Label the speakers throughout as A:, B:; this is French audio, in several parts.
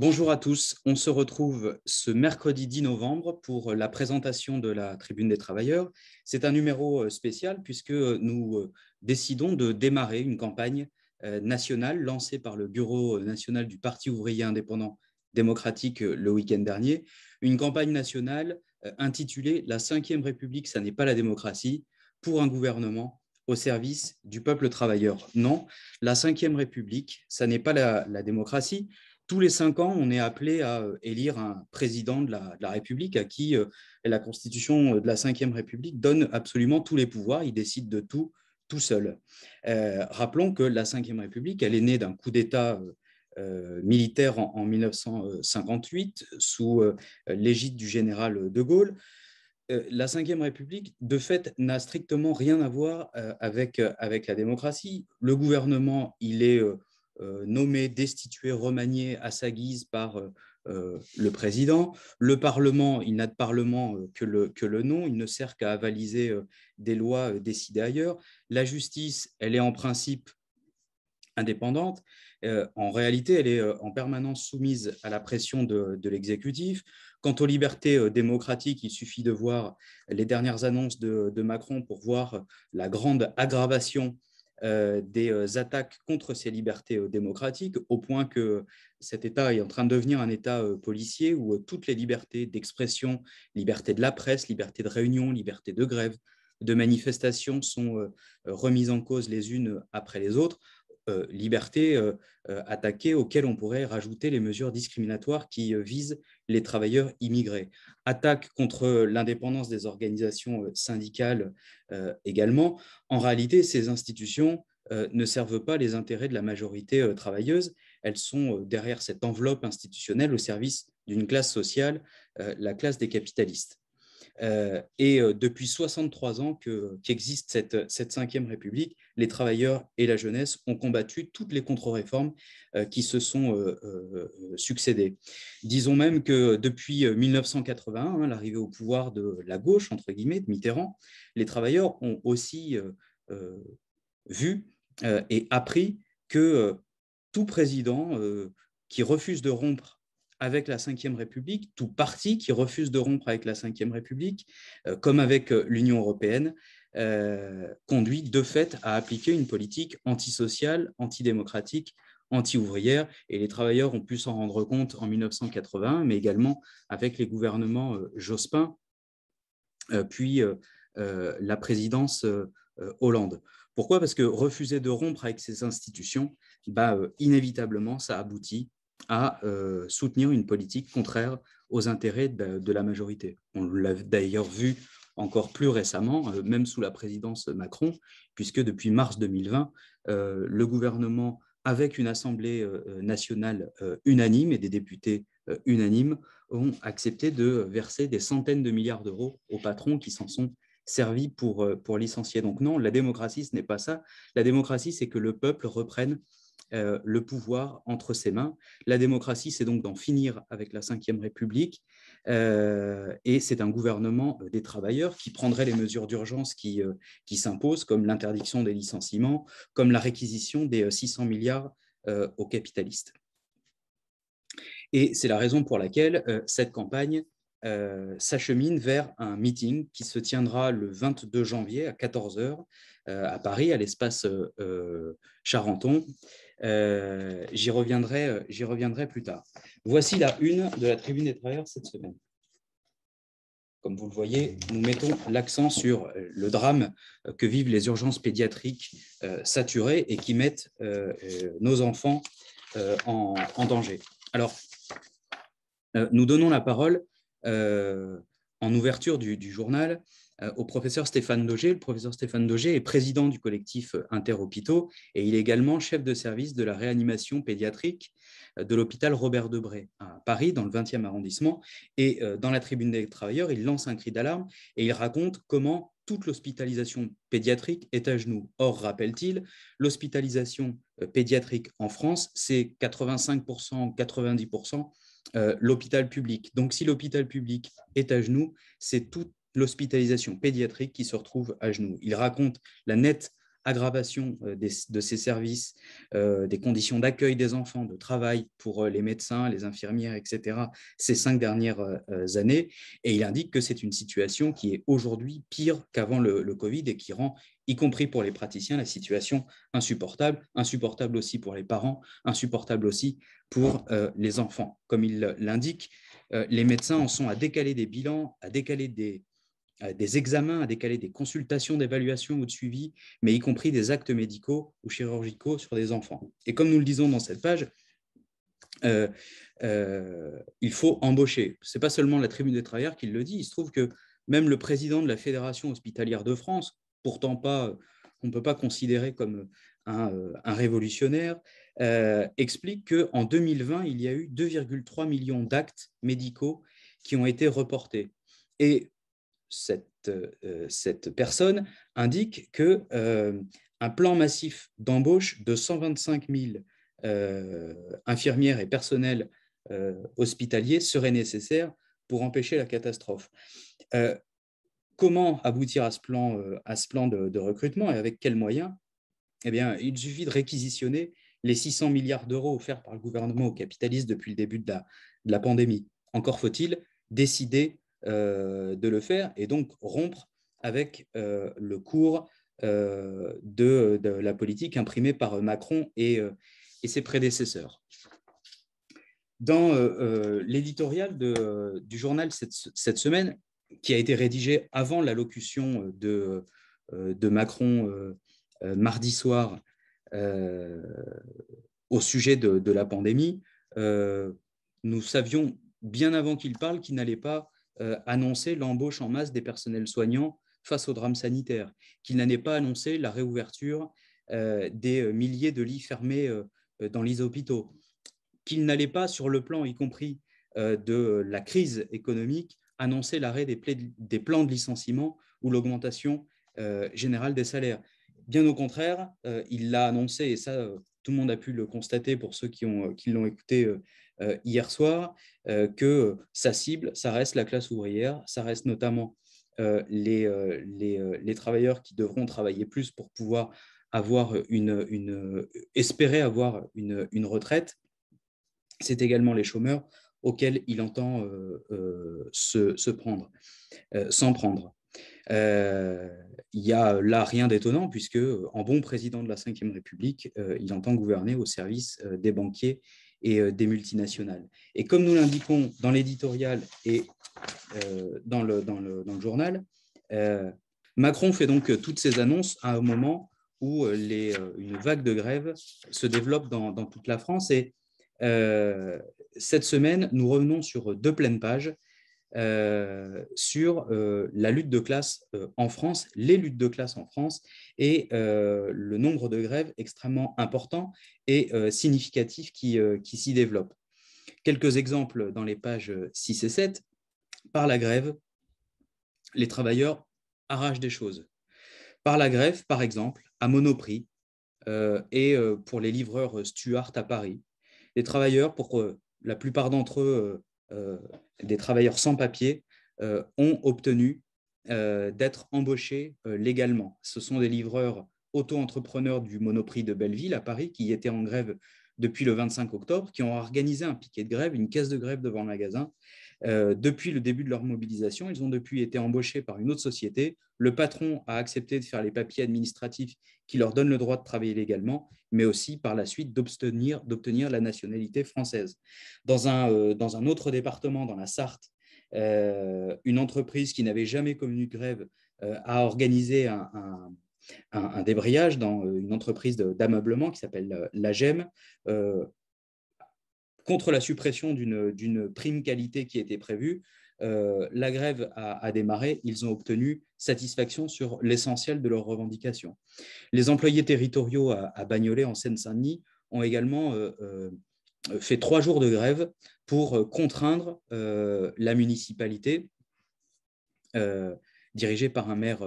A: Bonjour à tous, on se retrouve ce mercredi 10 novembre pour la présentation de la Tribune des Travailleurs. C'est un numéro euh, spécial puisque euh, nous euh, décidons de démarrer une campagne nationale lancée par le Bureau national du Parti ouvrier indépendant démocratique le week-end dernier, une campagne nationale intitulée La Ve République, ça n'est pas la démocratie, pour un gouvernement au service du peuple travailleur. Non, la Ve République, ça n'est pas la, démocratie, tous les cinq ans, on est appelé à euh, élire un président de la, République à qui euh, la Constitution euh, de la Ve République donne absolument tous les pouvoirs. Il décide de tout tout seul. rappelons que la Ve République, elle est née d'un coup d'État militaire en, 1958 sous l'égide du général de Gaulle. La Ve République, de fait, n'a strictement rien à voir avec, avec la démocratie. Le gouvernement, il est euh, nommé, destitué, remanié à sa guise par euh, euh, le président. Le Parlement, il n'a de Parlement que le, nom, il ne sert qu'à avaliser des lois décidées ailleurs. La justice, elle est en principe indépendante. en réalité, elle est en permanence soumise à la pression de, l'exécutif. Quant aux libertés démocratiques, il suffit de voir les dernières annonces de, de Macron pour voir la grande aggravation euh, des euh, attaques contre ces libertés euh, démocratiques, au point que cet État est en train de devenir un État policier où toutes les libertés d'expression, liberté de la presse, liberté de réunion, liberté de grève, de manifestation sont remises en cause les unes après les autres, euh, libertés euh, euh, attaquées auxquelles on pourrait rajouter les mesures discriminatoires qui visent les travailleurs immigrés. Attaque contre l'indépendance des organisations syndicales également. En réalité, ces institutions ne servent pas les intérêts de la majorité travailleuse. Elles sont derrière cette enveloppe institutionnelle au service d'une classe sociale, la classe des capitalistes. Euh, et euh, depuis 63 ans qu'existe cette, cette e République, les travailleurs et la jeunesse ont combattu toutes les contre-réformes euh, qui se sont succédées. Disons même que depuis 1981, hein, l'arrivée au pouvoir de la gauche, entre guillemets, de Mitterrand, les travailleurs ont aussi vu et appris que tout président qui refuse de rompre avec la Ve République, tout parti qui refuse de rompre avec la Ve République, euh, comme avec euh, l'Union européenne, euh, conduit de fait à appliquer une politique antisociale, antidémocratique, anti-ouvrière, et les travailleurs ont pu s'en rendre compte en 1981, mais également avec les gouvernements Jospin, puis la présidence Hollande. Pourquoi Parce que refuser de rompre avec ces institutions, bah, inévitablement, ça aboutit à euh, soutenir une politique contraire aux intérêts de, la majorité. On l'a d'ailleurs vu encore plus récemment, euh, même sous la présidence Macron, puisque depuis mars 2020, euh, le gouvernement, avec une Assemblée nationale unanime et des députés unanimes, ont accepté de verser des centaines de milliards d'euros aux patrons qui s'en sont servis pour licencier. Donc non, la démocratie, ce n'est pas ça. La démocratie, c'est que le peuple reprenne euh, le pouvoir entre ses mains. La démocratie, c'est donc d'en finir avec la Ve République, euh, et c'est un gouvernement euh, des travailleurs qui prendrait les mesures d'urgence qui, s'imposent, comme l'interdiction des licenciements, comme la réquisition des 600 milliards aux capitalistes. Et c'est la raison pour laquelle cette campagne s'achemine vers un meeting qui se tiendra le 22 janvier à 14h à Paris, à l'espace Charenton. Euh, j'y reviendrai, euh, reviendrai plus tard. Voici la une de la tribune des travailleurs cette semaine. Comme vous le voyez, nous mettons l'accent sur euh, le drame que vivent les urgences pédiatriques saturées et qui mettent nos enfants en, danger. Alors, nous donnons la parole en ouverture du journal euh, au professeur Stéphane Daugé. Le professeur Stéphane Daugé est président du collectif euh, Interhôpitaux et il est également chef de service de la réanimation pédiatrique euh, de l'hôpital Robert Debré à Paris, dans le 20e arrondissement. Et dans la tribune des travailleurs, il lance un cri d'alarme et il raconte comment toute l'hospitalisation pédiatrique est à genoux. Or, rappelle-t-il, l'hospitalisation pédiatrique en France, c'est 85%, 90% l'hôpital public. Donc, si l'hôpital public est à genoux, c'est tout l'hospitalisation pédiatrique qui se retrouve à genoux. Il raconte la nette aggravation euh, de ces services, euh, des conditions d'accueil des enfants, de travail pour euh, les médecins, les infirmières, etc., ces cinq dernières années. Et il indique que c'est une situation qui est aujourd'hui pire qu'avant le, Covid et qui rend, y compris pour les praticiens, la situation insupportable, insupportable aussi pour les parents, insupportable aussi pour les enfants. Comme il l'indique, les médecins en sont à décaler des bilans, à décaler des euh, des examens à décaler, des consultations d'évaluation ou de suivi, mais y compris des actes médicaux ou chirurgicaux sur des enfants. Et comme nous le disons dans cette page, euh, euh, il faut embaucher. Ce n'est pas seulement la Tribune des Travailleurs qui le dit, il se trouve que même le président de la Fédération hospitalière de France, pourtant pas, on ne peut pas considérer comme un, révolutionnaire, euh, explique qu'en 2020, il y a eu 2,3 millions d'actes médicaux qui ont été reportés. Et euh, cette, personne indique que euh, un plan massif d'embauche de 125 000 euh, infirmières et personnels hospitaliers serait nécessaire pour empêcher la catastrophe. comment aboutir à ce plan, à ce plan de, recrutement et avec quels moyens eh bien, il suffit de réquisitionner les 600 milliards d'euros offerts par le gouvernement aux capitalistes depuis le début de la pandémie. Encore faut-il décider euh, de le faire et donc rompre avec euh, le cours euh, de, la politique imprimée par Macron et, ses prédécesseurs. Dans l'éditorial du journal cette, semaine, qui a été rédigé avant l'allocution de, de Macron mardi soir au sujet de, la pandémie, nous savions bien avant qu'il parle qu'il n'allait pas euh, annoncer l'embauche en masse des personnels soignants face au drame sanitaire, qu'il n'allait pas annoncé la réouverture euh, des euh, milliers de lits fermés dans les hôpitaux, qu'il n'allait pas, sur le plan y compris de la crise économique, annoncer l'arrêt des, plans de licenciement ou l'augmentation générale des salaires. Bien au contraire, il l'a annoncé, et ça, tout le monde a pu le constater pour ceux qui l'ont qui écouté euh, hier soir euh, que sa cible, ça reste la classe ouvrière, ça reste notamment euh, les, travailleurs qui devront travailler plus pour pouvoir avoir une, espérer avoir une, retraite. C'est également les chômeurs auxquels il entend se, se, prendre, s'en prendre. Il n'y a là rien d'étonnant, puisque en bon président de la Ve République, il entend gouverner au service des banquiers et euh, des multinationales. Et comme nous l'indiquons dans l'éditorial et euh, dans le, journal, euh, Macron fait donc toutes ces annonces à un moment où une vague de grève se développe dans, toute la France. Et cette semaine, nous revenons sur deux pleines pages euh, sur euh, la lutte de classe euh, en France, les luttes de classe en France et le nombre de grèves extrêmement important et significatif qui, qui s'y développe. Quelques exemples dans les pages 6 et 7. Par la grève, les travailleurs arrachent des choses. Par la grève, par exemple, à Monoprix et pour les livreurs Stuart à Paris, les travailleurs, pour la plupart d'entre eux, euh, des travailleurs sans papier euh, ont obtenu euh, d'être embauchés légalement. Ce sont des livreurs auto-entrepreneurs du Monoprix de Belleville à Paris qui étaient en grève depuis le 25 octobre, qui ont organisé un piquet de grève, une caisse de grève devant le magasin, euh, depuis le début de leur mobilisation, ils ont depuis été embauchés par une autre société. Le patron a accepté de faire les papiers administratifs qui leur donnent le droit de travailler légalement, mais aussi par la suite d'obtenir, la nationalité française. Euh, dans un, autre département, dans la Sarthe, euh, une entreprise qui n'avait jamais connu de grève a organisé un, débrayage dans une entreprise d'ameublement qui s'appelle l'AGEM. Euh, contre la suppression d'une prime qualité qui était prévue, euh, la grève a, démarré, ils ont obtenu satisfaction sur l'essentiel de leurs revendications. Les employés territoriaux à, Bagnolet, en Seine-Saint-Denis, ont également euh, euh, fait trois jours de grève pour contraindre la municipalité, dirigée par un maire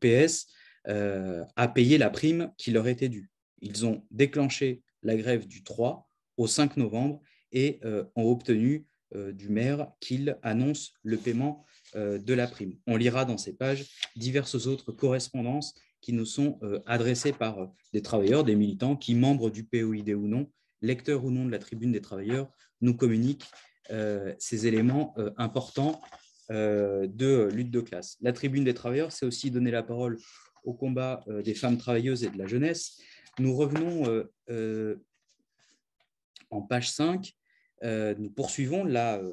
A: PS, à payer la prime qui leur était due. Ils ont déclenché la grève du 3 au 5 novembre et euh, ont obtenu euh, du maire qu'il annonce le paiement euh, de la prime. On lira dans ces pages diverses autres correspondances qui nous sont adressées par des travailleurs, des militants qui, membres du POID ou non, lecteurs ou non de la tribune des travailleurs, nous communiquent ces éléments importants de lutte de classe. La tribune des travailleurs, c'est aussi donner la parole au combat des femmes travailleuses et de la jeunesse. Nous revenons en page 5 euh, nous poursuivons euh,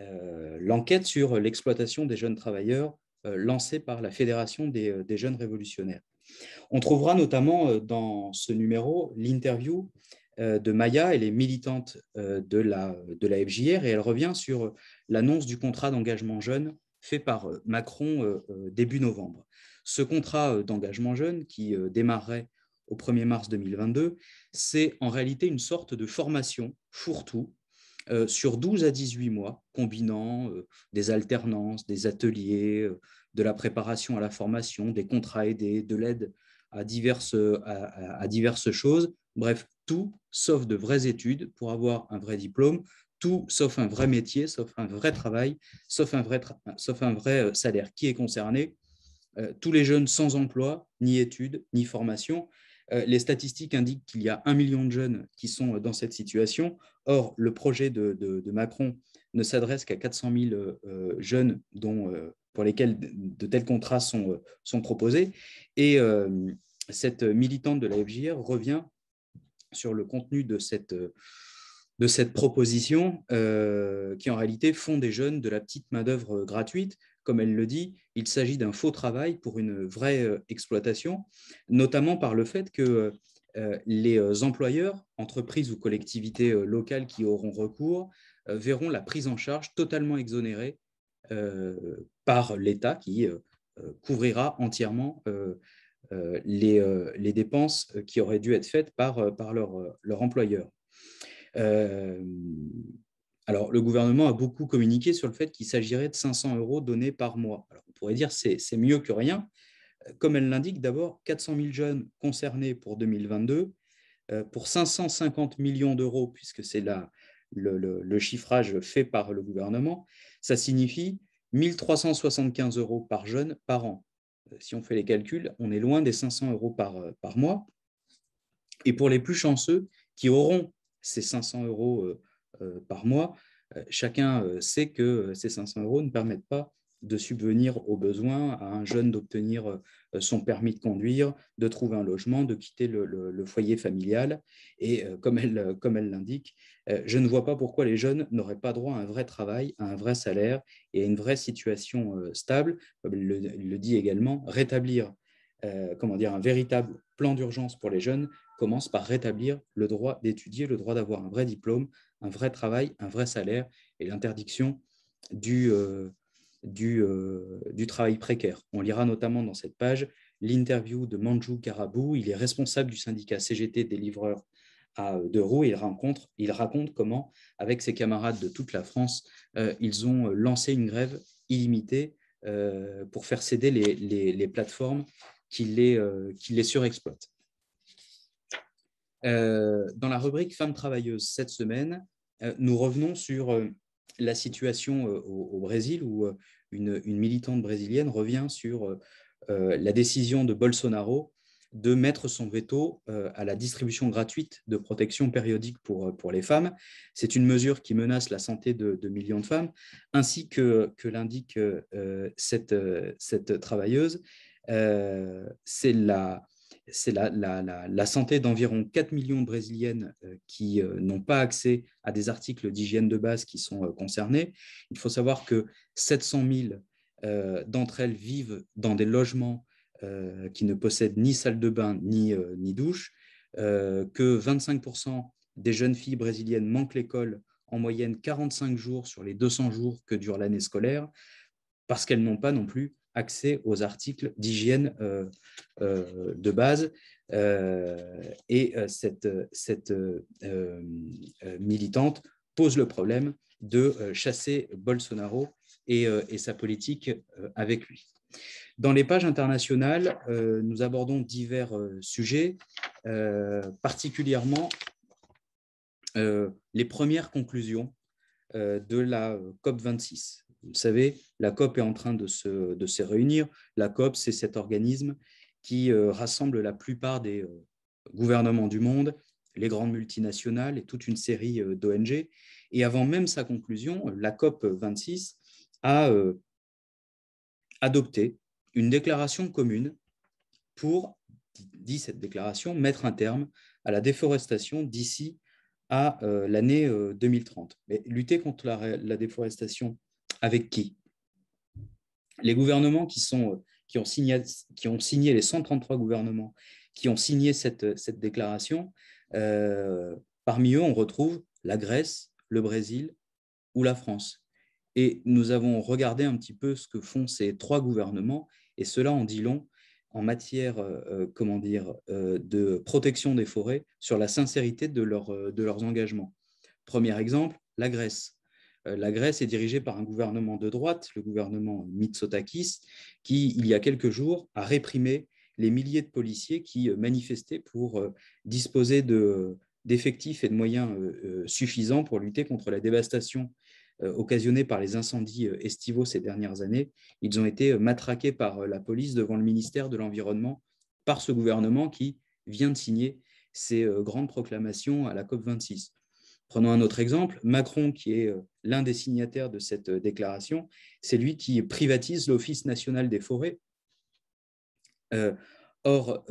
A: euh, l'enquête sur l'exploitation des jeunes travailleurs lancée par la Fédération des, des, jeunes révolutionnaires. On trouvera notamment dans ce numéro l'interview de Maya, elle est militante de la, de la FJR et elle revient sur l'annonce du contrat d'engagement jeune fait par Macron début novembre. Ce contrat d'engagement jeune qui démarrerait au 1er mars 2022, c'est en réalité une sorte de formation fourre-tout euh, sur 12 à 18 mois, combinant euh, des alternances, des ateliers, euh, de la préparation à la formation, des contrats aidés, de l'aide à diverses, choses. Bref, tout sauf de vraies études pour avoir un vrai diplôme, tout sauf un vrai métier, sauf un vrai travail, sauf un vrai, sauf un vrai salaire. Qui est concerné Tous les jeunes sans emploi, ni études, ni formation. Euh, les statistiques indiquent qu'il y a un million de jeunes qui sont euh, dans cette situation. Or, le projet de, Macron ne s'adresse qu'à 400 000 euh, jeunes dont, pour lesquels de, tels contrats sont, proposés. Et cette militante de la FJR revient sur le contenu de cette, de cette proposition qui, en réalité, font des jeunes de la petite main-d'œuvre gratuite comme elle le dit, il s'agit d'un faux travail pour une vraie euh, exploitation, notamment par le fait que euh, euh, les employeurs, entreprises ou collectivités locales qui auront recours, verront la prise en charge totalement exonérée par l'État qui couvrira entièrement les, dépenses qui auraient dû être faites par, par leur, employeur. Alors, le gouvernement a beaucoup communiqué sur le fait qu'il s'agirait de 500 euros donnés par mois. Alors, on pourrait dire c'est c'est mieux que rien. Euh, comme elle l'indique, d'abord 400 000 jeunes concernés pour 2022, euh, pour 550 millions d'euros, puisque c'est le, chiffrage fait par le gouvernement, ça signifie 1375 euros par jeune par an. Euh, si on fait les calculs, on est loin des 500 euros par, par mois. Et pour les plus chanceux qui auront ces 500 euros euh, par mois, euh, chacun euh, sait que ces 500 euros ne permettent pas de subvenir aux besoins à un jeune d'obtenir son permis de conduire, de trouver un logement, de quitter le, foyer familial. Et comme elle, l'indique, je ne vois pas pourquoi les jeunes n'auraient pas droit à un vrai travail, à un vrai salaire et à une vraie situation stable. Comme le dit également, rétablir euh, comment dire, un véritable plan d'urgence pour les jeunes commence par rétablir le droit d'étudier, le droit d'avoir un vrai diplôme, un vrai travail, un vrai salaire et l'interdiction du, euh, euh, travail précaire. On lira notamment dans cette page l'interview de Manjou Karabou. Il est responsable du syndicat CGT des livreurs à de roues. il, raconte comment, avec ses camarades de toute la France, ils ont lancé une grève illimitée pour faire céder les, les plateformes qui les, euh, qui surexploitent. Euh, dans la rubrique Femmes travailleuses cette semaine, euh, nous revenons sur la situation au, Brésil où une, militante brésilienne revient sur la décision de Bolsonaro de mettre son veto à la distribution gratuite de protection périodique pour, pour les femmes. C'est une mesure qui menace la santé de, de millions de femmes, ainsi que, que l'indique cette, cette travailleuse. Euh, c'est la, santé d'environ 4 millions de Brésiliennes euh, qui euh, n'ont pas accès à des articles d'hygiène de base qui sont concernés. Il faut savoir que 700 000 d'entre elles vivent dans des logements qui ne possèdent ni salle de bain ni, ni douche, que 25 des jeunes filles brésiliennes manquent l'école en moyenne 45 jours sur les 200 jours que dure l'année scolaire, parce qu'elles n'ont pas non plus accès aux articles d'hygiène euh, euh, de base. Euh, et cette, militante pose le problème de chasser Bolsonaro et, et, sa politique avec lui. Dans les pages internationales, nous abordons divers sujets, particulièrement les premières conclusions de la COP26. Vous savez, la COP est en train de se, réunir. La COP, c'est cet organisme qui euh, rassemble la plupart des euh, gouvernements du monde, les grandes multinationales et toute une série euh, d'ONG. Et avant même sa conclusion, la COP 26 a adopté une déclaration commune pour, dit cette déclaration, mettre un terme à la déforestation d'ici à l'année 2030. Mais lutter contre la, la déforestation avec qui Les gouvernements qui, sont, euh, qui, ont signé, qui ont signé les 133 gouvernements qui ont signé cette, euh, déclaration, euh, parmi eux, on retrouve la Grèce, le Brésil ou la France. Et nous avons regardé un petit peu ce que font ces trois gouvernements, et cela en dit long en matière comment dire, de protection des forêts sur la sincérité de, leur, de leurs engagements. Premier exemple, la Grèce. Euh, la Grèce est dirigée par un gouvernement de droite, le gouvernement Mitsotakis, qui, il y a quelques jours, a réprimé les milliers de policiers qui euh, manifestaient pour euh, disposer d'effectifs et de moyens suffisants pour lutter contre la dévastation occasionnée par les incendies estivaux ces dernières années. Ils ont été matraqués par la police devant le ministère de l'Environnement par ce gouvernement qui vient de signer ces grandes proclamations à la COP26. Prenons un autre exemple, Macron, qui est euh, l'un des signataires de cette euh, déclaration, c'est lui qui privatise l'Office national des forêts. Euh, or,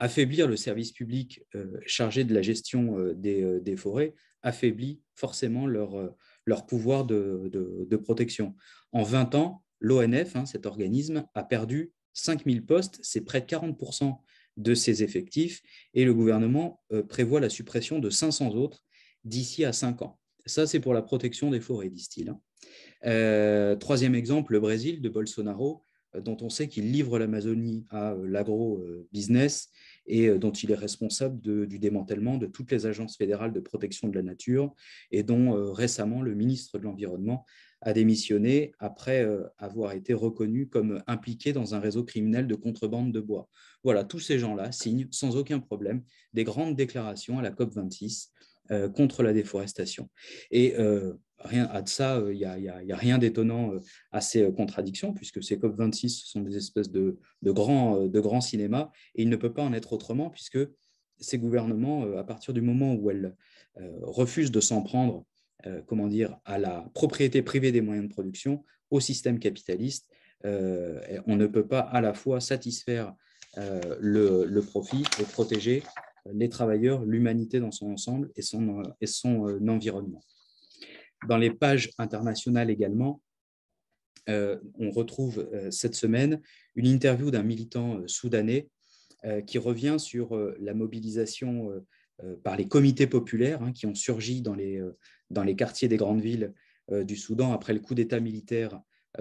A: affaiblir le service public chargé de la gestion des, forêts affaiblit forcément leur, leur pouvoir de, protection. En 20 ans, l'ONF, hein, cet organisme, a perdu 5000 postes, c'est près de 40% de ses effectifs, et le gouvernement prévoit la suppression de 500 autres d'ici à cinq ans. Ça, c'est pour la protection des forêts, disent-ils. Hein. Euh, troisième exemple, le Brésil de Bolsonaro, euh, dont on sait qu'il livre l'Amazonie à euh, l'agro-business et dont il est responsable du démantèlement de toutes les agences fédérales de protection de la nature et dont récemment le ministre de l'Environnement a démissionné après avoir été reconnu comme impliqué dans un réseau criminel de contrebande de bois. Voilà, tous ces gens-là signent sans aucun problème des grandes déclarations à la COP26 euh, contre la déforestation. Et euh, rien à de ça, euh, il n'y a, rien d'étonnant à ces contradictions, puisque ces COP26 sont des espèces de, grands, de grands cinémas, et il ne peut pas en être autrement, puisque ces gouvernements, à partir du moment où elles refusent de s'en prendre comment dire, à la propriété privée des moyens de production, au système capitaliste, on ne peut pas à la fois satisfaire le, le profit et protéger euh, les travailleurs, l'humanité dans son ensemble et son, euh, et son euh, environnement. Dans les pages internationales également, on retrouve cette semaine une interview d'un militant soudanais qui revient sur la mobilisation par les comités populaires hein, qui ont surgi dans les, dans les quartiers des grandes villes du Soudan après le coup d'État militaire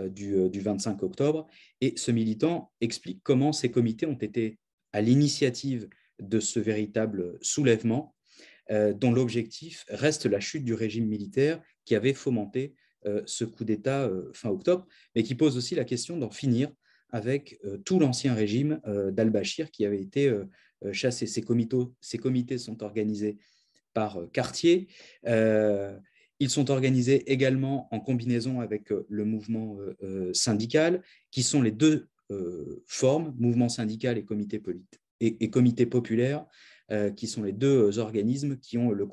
A: du, du, 25 octobre. Et ce militant explique comment ces comités ont été à l'initiative de ce véritable soulèvement, euh, dont l'objectif reste la chute du régime militaire qui avait fomenté euh, ce coup d'État euh, fin octobre, mais qui pose aussi la question d'en finir avec tout l'ancien régime d'al-Bashir qui avait été chassé. Ces, comités sont organisés par quartier. ils sont organisés également en combinaison avec le mouvement syndical, qui sont les deux formes, mouvement syndical et comité politique et, et Comité populaire, euh, qui sont les deux organismes qui ont le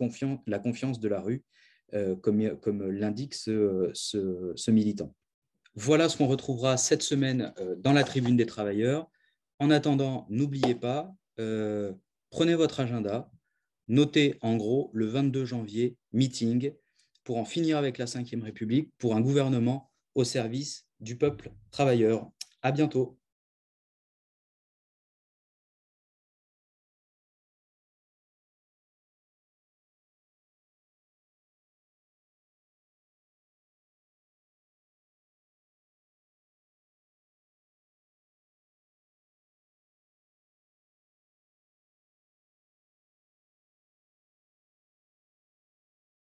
A: la confiance de la rue, euh, comme, comme l'indique ce, militant. Voilà ce qu'on retrouvera cette semaine euh, dans la tribune des travailleurs. En attendant, n'oubliez pas, prenez votre agenda, notez en gros le 22 janvier, meeting, pour en finir avec la Ve République, pour un gouvernement au service du peuple travailleur. À bientôt.